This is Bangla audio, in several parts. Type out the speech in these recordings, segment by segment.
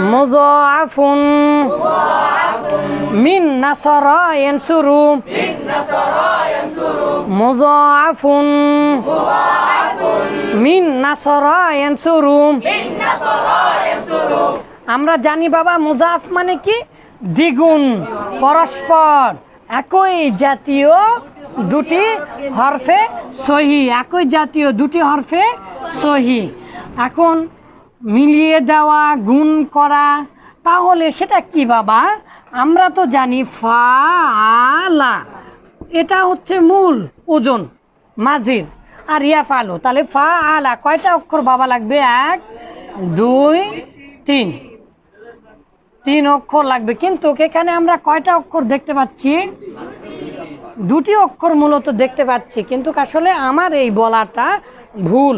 مضاعف من نصرى ينصر مضاعف من نصرى ينصر আমরা জানি বাবা মুজাফ মানে কি দ্বিগুণ পরস্পর একই জাতীয় দুটি হরফে সহি একই জাতীয় দুটি হরফে সহি এখন মিলিয়ে দেওয়া গুণ করা তাহলে সেটা কি বাবা আমরা তো জানি ফা আলা এটা হচ্ছে মূল ওজন মাঝের আর ইয়া ফালো তাহলে ফা আলা কয়টা অক্ষর বাবা লাগবে এক দুই তিন তিন অক্ষর লাগবে কিন্তু এখানে আমরা কয়টা অক্ষর দেখতে পাচ্ছি দুটি অক্ষর মূলত দেখতে পাচ্ছি কিন্তু আসলে আমার এই বলাটা ভুল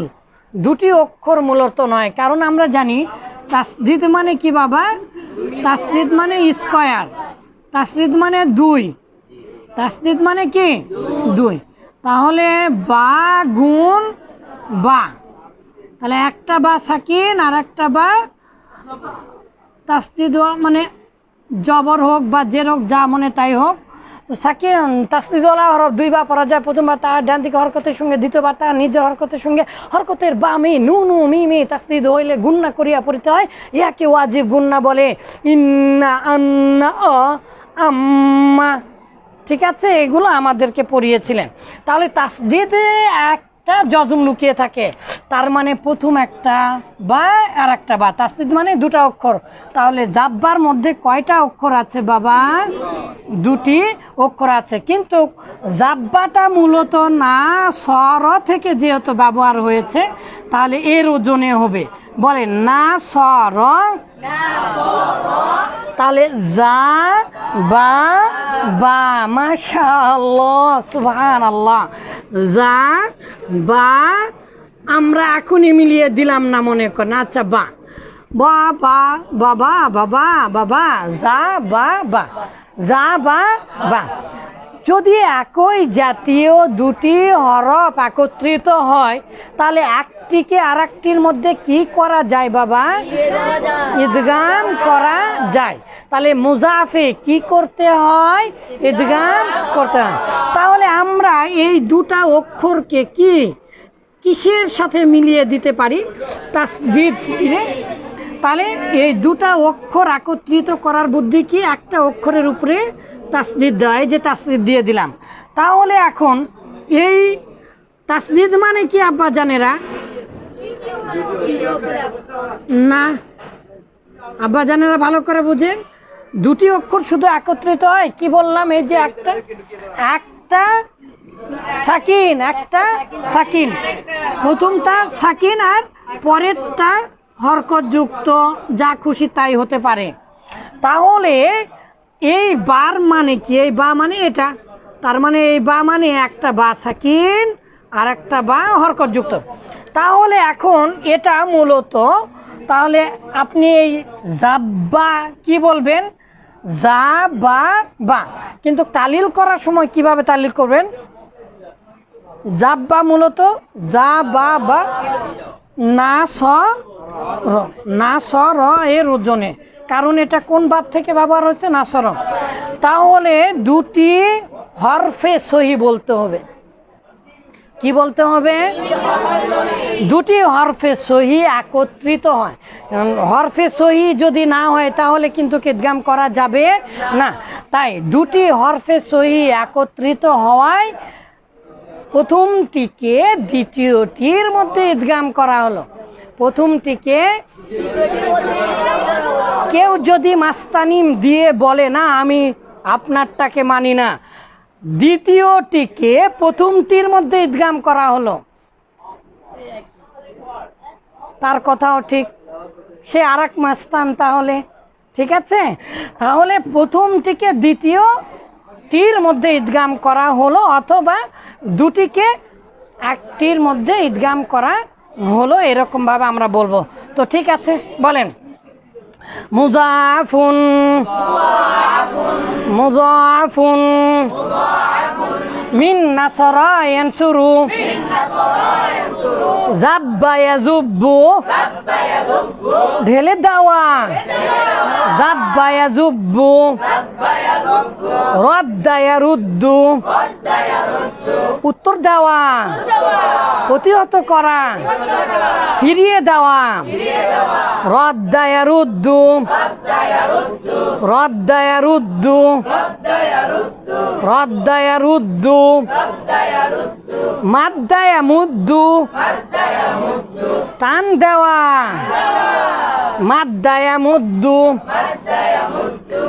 দুটি অক্ষর মূলত নয় কারণ আমরা জানি তাসদিদ মানে কি বাবা তাসদিদ মানে স্কয়ার তাসদিদ মানে দুই তাসদিদ মানে কি দুই তাহলে বা গুণ বা তাহলে একটা বা সাকিন আর একটা বা তাসদিদ মানে জবর হোক বা যের হোক যা মনে তাই হোক সাকিন তাসনিদুল হরফ দুইবার পরাজয় প্রথমবার তার ডান দিকে হরকতের সঙ্গে দ্বিতীয়বার তার নিজের হরকতের সঙ্গে হরকতের বামে নু নু মিমি তাসদিদ হইলে গুন্না করিয়া পড়িতে হয় ইয়াকে ওয়াজিব গুন্না বলে ইন্না আন্না অ আম্মা ঠিক আছে এগুলো আমাদেরকে পড়িয়েছিলেন তাহলে তাসদিদে এক একটা যজম লুকিয়ে থাকে তার মানে প্রথম একটা বা আর একটা বা তাস্তিদ মানে দুটা অক্ষর তাহলে জাব্বার মধ্যে কয়টা অক্ষর আছে বাবা দুটি অক্ষর আছে কিন্তু জাব্বাটা মূলত না সর থেকে যেহেতু ব্যবহার হয়েছে তাহলে এর ওজনে হবে বলে না সর তাহলে যা বা বা মাশাআল্লাহ আল্লাহ যা বা আমরা এখনই মিলিয়ে দিলাম না মনে করেন আচ্ছা বা বা বাবা বাবা বাবা যা বা বা যা বা বা যদি একই জাতীয় দুটি হরফ একত্রিত হয় তাহলে একটিকে আর একটির মধ্যে কি করা যায় বাবা ঈদগান করা যায় তাহলে মুজাফে কি করতে হয় ঈদগান করতে হয় তাহলে আমরা এই দুটা অক্ষরকে কি কিসের সাথে মিলিয়ে দিতে পারি তাসদিদ তাহলে এই দুটা অক্ষর একত্রিত করার বুদ্ধি কি একটা অক্ষরের উপরে তাসনিদ দেওয়া এই যে তাসনিদ দিয়ে দিলাম তাহলে এখন এই তাসনিদ মানে কি আব্বা জানেরা না আব্বা জানেরা ভালো করে বুঝে দুটি অক্ষর শুধু একত্রিত হয় কি বললাম এই যে একটা একটা সাকিন একটা সাকিন প্রথমটা সাকিন আর পরেরটা হরকতযুক্ত যা খুশি তাই হতে পারে তাহলে এই বার মানে কি এই বা মানে এটা তার মানে এই বা মানে একটা বা সাকিন আর একটা বা যুক্ত তাহলে এখন এটা মূলত তাহলে আপনি এই জাব্বা কি বলবেন যা বা বা কিন্তু তালিল করার সময় কিভাবে তালিল করবেন জাব্বা মূলত যা বা বা না স র না স র এর ওজনে কারণ এটা কোন বাপ থেকে ব্যবহার হচ্ছে নাসরম তাহলে দুটি হরফে সহি বলতে হবে কি বলতে হবে দুটি হরফে সহি একত্রিত হয় হরফে সহি যদি না হয় তাহলে কিন্তু কিদগাম করা যাবে না তাই দুটি হরফে সহি একত্রিত হওয়ায় প্রথমটিকে দ্বিতীয়টির মধ্যে ইদগাম করা হলো প্রথমটিকে কেউ যদি মাস্তানিম দিয়ে বলে না আমি আপনারটাকে মানি না দ্বিতীয়টিকে প্রথমটির মধ্যে ইদগাম করা হলো তার কথাও ঠিক সে আর এক মাস্তান তাহলে ঠিক আছে তাহলে প্রথমটিকে দ্বিতীয়টির মধ্যে ইদগাম করা হলো অথবা দুটিকে একটির মধ্যে ইদগাম করা হলো এরকমভাবে আমরা বলবো তো ঠিক আছে বলেন مضاعف مضاعف من نصرى ينصر زب يزب ঢেলে দেওয়া জাব্বা يزب رد يرد উত্তর দেওয়া প্রতিহত করা ফিরিয়ে দেওয়া রদ্দায়ারুদ্দু রদ্দায়ারুদ্দু রদ্দায়ারুদ্দু মাদ্দায়া মুদ্দু টান দেওয়া মাদ্দায়া মুদ্দু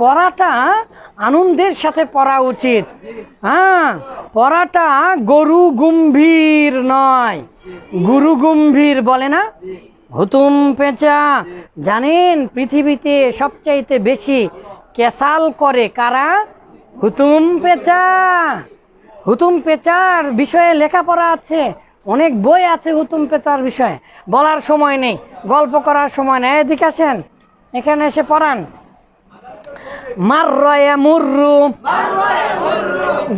পড়াটা আনন্দের সাথে পড়া উচিত হ্যাঁ পড়াটা গরু গম্ভীর নয় গুরু গম্ভীর বলে না হুতুম পেঁচা জানেন পৃথিবীতে সবচাইতে বেশি কেসাল করে কারা হুতুম পেঁচা হুতুম পেঁচার বিষয়ে লেখাপড়া আছে অনেক বই আছে হুতুম পেঁচার বিষয়ে বলার সময় নেই গল্প করার সময় নেই এদিকে আছেন এখানে এসে পড়ান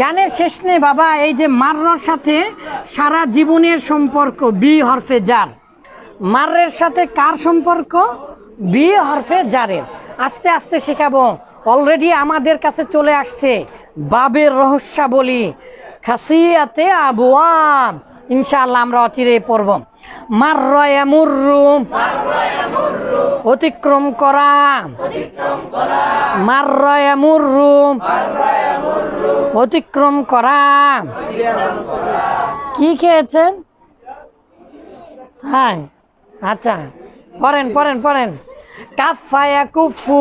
গানের শেষ নেই বাবা এই যে মার্রর সাথে সারা জীবনের সম্পর্ক বি হরফে যার মার্রের সাথে কার সম্পর্ক বি হরফে যারের আস্তে আস্তে শেখাবো অলরেডি আমাদের কাছে চলে আসছে বাবের রহস্যাবলী খাসিয়াতে আব ইনশাআল্লাহ আমরা অচিরে পড়ব মার রয়ামুরু অতিক্রম করা মার রয়ামুরু অতিক্রম করা কি খেয়েছেন হ্যাঁ আচ্ছা পড়েন পড়েন পড়েন কাফায়া কুফু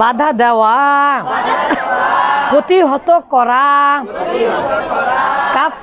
বাধা দেওয়া প্রতিহত করা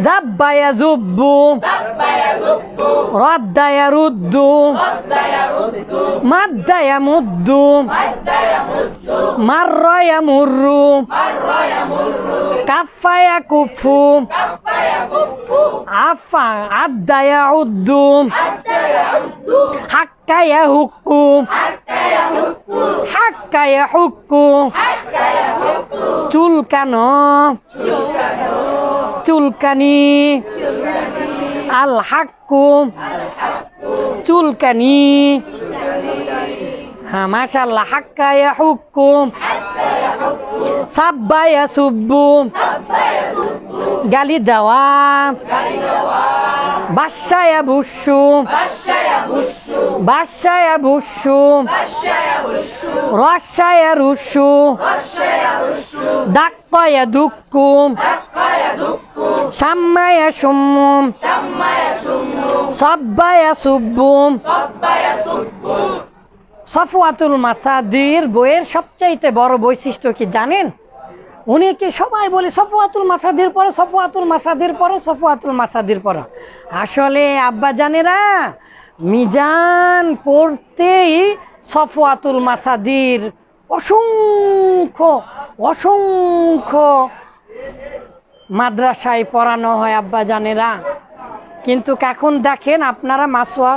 ذب يذب رد يرد رد مد يمد مد مر يمر مر يمر كف يكف كف عف عد يعد حك يهك حك حك يحك حك تلك نار চুলকানি আল হাক্কু চুলকানি হ্যাঁ মাশাল্লাহ হাক্কা ইয়া হুক্কু সাব্বা ইয়া সুব্বু গালি দেওয়া বাদশা ইয়া বুসু বাদশা ইয়া বুসু রসা ইয়া রুসু দাক্কা ইয়া দুক্কু সাম্মা ইয়াসুম্মু সাম্মা ইয়াসুম্মু সাব্বা সফওয়াতুল মাসাদির বইয়ের সবচাইতে বড় বৈশিষ্ট্য কি জানেন উনি কি সবাই বলে সফওয়াতুল মাসাদির পড়ো সফওয়াতুল মাসাদির পড়ো সফওয়াতুল মাসাদির পড়ো আসলে আব্বা জানেরা মিজান পড়তেই সফওয়াতুল মাসাদির অসংখ্য অসংখ্য মাদ্রাসায় পড়ানো হয় আব্বাজানেরা কিন্তু এখন দেখেন আপনারা মাসোয়া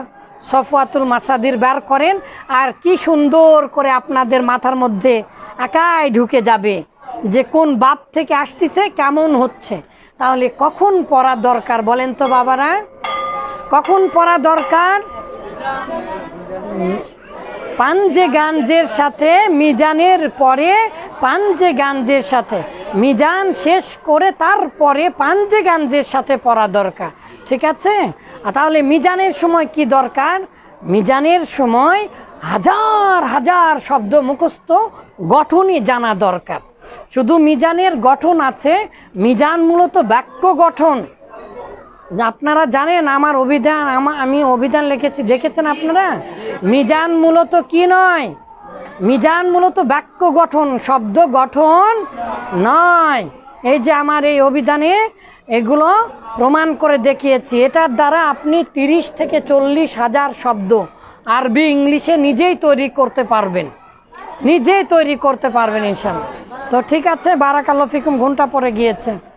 সফওয়াতুল মাসাদির বার করেন আর কি সুন্দর করে আপনাদের মাথার মধ্যে একাই ঢুকে যাবে যে কোন বাপ থেকে আসতেছে কেমন হচ্ছে তাহলে কখন পড়া দরকার বলেন তো বাবারা কখন পড়া দরকার পাঞ্জে গাঞ্জের সাথে মিজানের পরে পাঞ্জে গাঞ্জের সাথে মিজান শেষ করে তারপরে পাঞ্জে গাঞ্জের সাথে পড়া দরকার ঠিক আছে তাহলে মিজানের সময় কি দরকার মিজানের সময় হাজার হাজার শব্দ মুখস্থ গঠনই জানা দরকার শুধু মিজানের গঠন আছে মিজান মূলত বাক্য গঠন আপনারা জানেন আমার অভিধান আমি অভিধান লিখেছি দেখেছেন আপনারা মিজান মূলত কি নয় মিজান মূলত বাক্য গঠন শব্দ গঠন নয় এই যে আমার এই অভিধানে এগুলো প্রমাণ করে দেখিয়েছি এটার দ্বারা আপনি তিরিশ থেকে চল্লিশ হাজার শব্দ আরবি ইংলিশে নিজেই তৈরি করতে পারবেন নিজেই তৈরি করতে পারবেন ইনশাল্লাহ তো ঠিক আছে বারাকাল্লফিকুম ঘন্টা পরে গিয়েছে